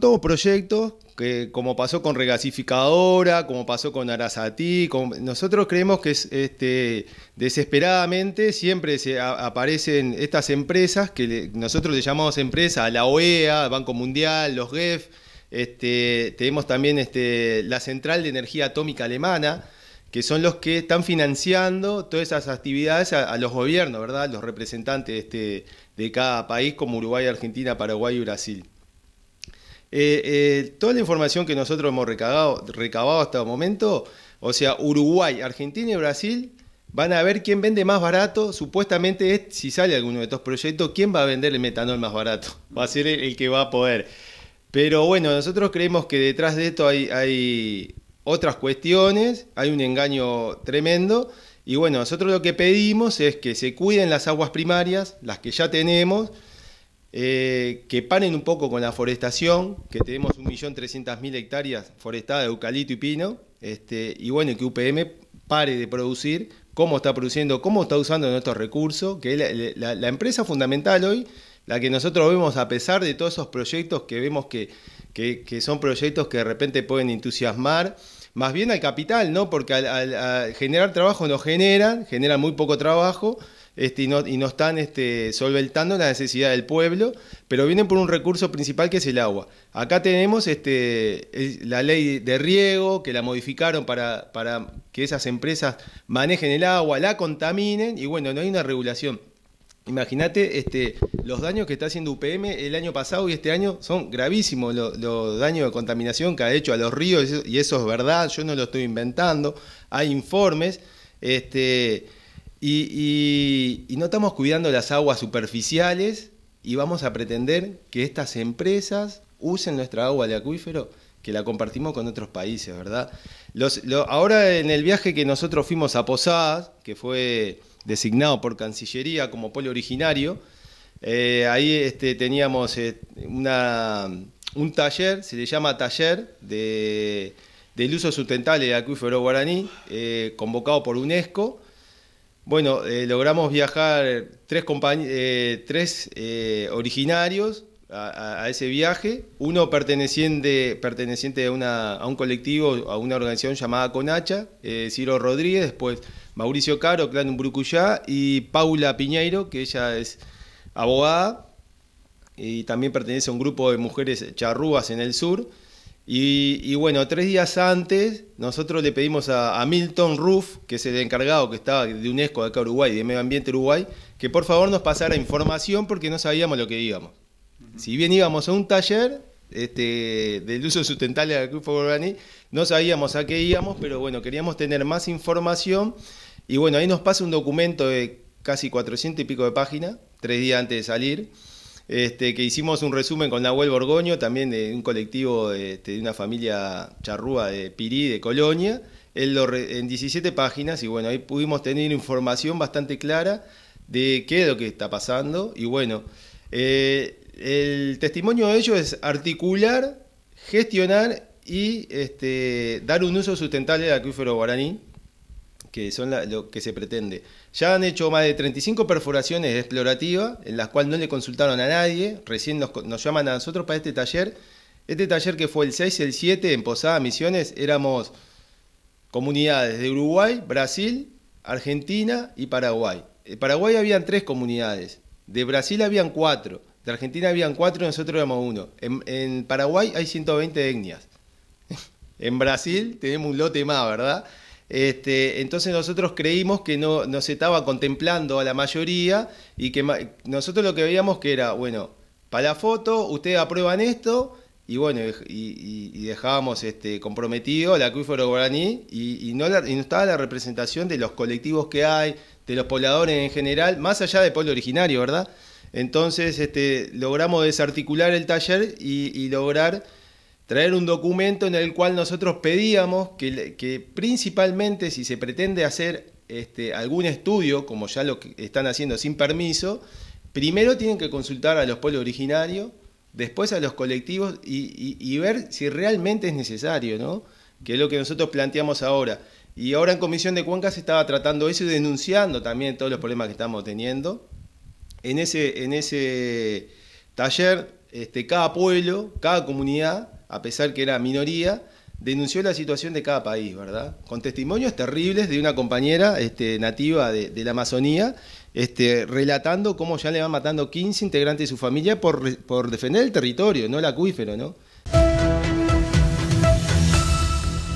todos proyectos, que, como pasó con Regasificadora, como pasó con Arasatí, nosotros creemos que este, desesperadamente siempre aparecen estas empresas, que nosotros le llamamos empresas, e a la OEA, Banco Mundial, los GEF, este, tenemos también este, la Central de Energía Atómica Alemana, que son los que están financiando todas esas actividades a, los gobiernos, ¿verdad? Los representantes este, de cada país, como Uruguay, Argentina, Paraguay y Brasil. Eh, eh, toda la información que nosotros hemos recabado, hasta el momento, o sea, Uruguay, Argentina y Brasil van a ver quién vende más barato. Supuestamente, es, si sale alguno de estos proyectos, quién va a vender el metanol más barato. Va a ser el, que va a poder. Pero bueno, nosotros creemos que detrás de esto hay, hay otras cuestiones, hay un engaño tremendo. Y bueno, nosotros lo que pedimos es que se cuiden las aguas primarias, las que ya tenemos eh, que paren un poco con la forestación, que tenemos 1.300.000 hectáreas forestadas de eucalipto y pino, este, y bueno, que UPM pare de producir, cómo está produciendo, cómo está usando nuestros recursos, que es la, empresa fundamental hoy, la que nosotros vemos a pesar de todos esos proyectos que vemos que, son proyectos que de repente pueden entusiasmar, más bien al capital, Porque al, generar trabajo no genera, genera muy poco trabajo, este, y, no, están este, solventando la necesidad del pueblo, pero vienen por un recurso principal que es el agua. Acá tenemos este, la ley de riego, que la modificaron para, que esas empresas manejen el agua, la contaminen, y bueno, no hay una regulación. Imagínate este, los daños que está haciendo UPM el año pasado y este año son gravísimos los, daños de contaminación que ha hecho a los ríos y eso es verdad, yo no lo estoy inventando, hay informes. Y, no estamos cuidando las aguas superficiales y vamos a pretender que estas empresas usen nuestra agua de acuífero que la compartimos con otros países, ¿verdad? ahora en el viaje que nosotros fuimos a Posadas, que fue designado por Cancillería como polo originario, eh, ahí este, teníamos eh, un taller, se le llama taller del uso sustentable de acuífero guaraní, eh, convocado por UNESCO bueno, eh, logramos viajar tres, eh, tres eh, originarios a, ese viaje, uno perteneciente, a, un colectivo, a una organización llamada Conacha, Ciro Rodríguez, después Mauricio Caro, Clan Umbrucuyá y Paula Piñeiro, que ella es abogada y también pertenece a un grupo de mujeres charrúas en el sur. Y, bueno, tres días antes nosotros le pedimos a, Milton Roof, que es el encargado que estaba de UNESCO de acá Uruguay, de Medio Ambiente Uruguay, que por favor nos pasara información porque no sabíamos lo que íbamos. Si bien íbamos a un taller este, del uso sustentable del cruz no sabíamos a qué íbamos, pero bueno, queríamos tener más información. Y bueno, ahí nos pasa un documento de casi 400 y pico de páginas, tres días antes de salir este, que hicimos un resumen con Nahuel Borgoño, también de un colectivo este, de una familia charrúa de Pirí, de Colonia. en 17 páginas, y bueno, ahí pudimos tener información bastante clara de qué es lo que está pasando. Y bueno, eh, el testimonio de ellos es articular, gestionar y este, dar un uso sustentable al acuífero guaraní que son lo que se pretende. Ya han hecho más de 35 perforaciones explorativas, en las cuales no le consultaron a nadie, recién nos, llaman a nosotros para este taller. Este taller que fue el 6 y el 7 en Posada Misiones, éramos comunidades de Uruguay, Brasil, Argentina y Paraguay. En Paraguay habían tres comunidades, de Brasil habían cuatro, de Argentina habían cuatro y nosotros éramos uno. En, en Paraguay hay 120 etnias. en Brasil tenemos un lote más, ¿verdad? Este, entonces nosotros creímos que no, se estaba contemplando a la mayoría y que nosotros lo que veíamos que era, bueno, para la foto ustedes aprueban esto y bueno, y, dejábamos este, comprometido el acuífero guaraní y, y no, estaba la representación de los colectivos que hay, de los pobladores en general, más allá del pueblo originario, ¿verdad? Entonces este, logramos desarticular el taller y lograr traer un documento en el cual nosotros pedíamos que, principalmente si se pretende hacer este, algún estudio, como ya lo están haciendo sin permiso, primero tienen que consultar a los pueblos originarios, después a los colectivos y, ver si realmente es necesario, ¿no? que es lo que nosotros planteamos ahora. Y ahora en Comisión de Cuenca se estaba tratando eso y denunciando también todos los problemas que estamos teniendo. En ese, en ese taller, este, cada pueblo, cada comunidad a pesar que era minoría, denunció la situación de cada país, ¿verdad? Con testimonios terribles de una compañera este, nativa de, la Amazonía, este, relatando cómo ya le van matando 15 integrantes de su familia por defender el territorio, no el acuífero, ¿no?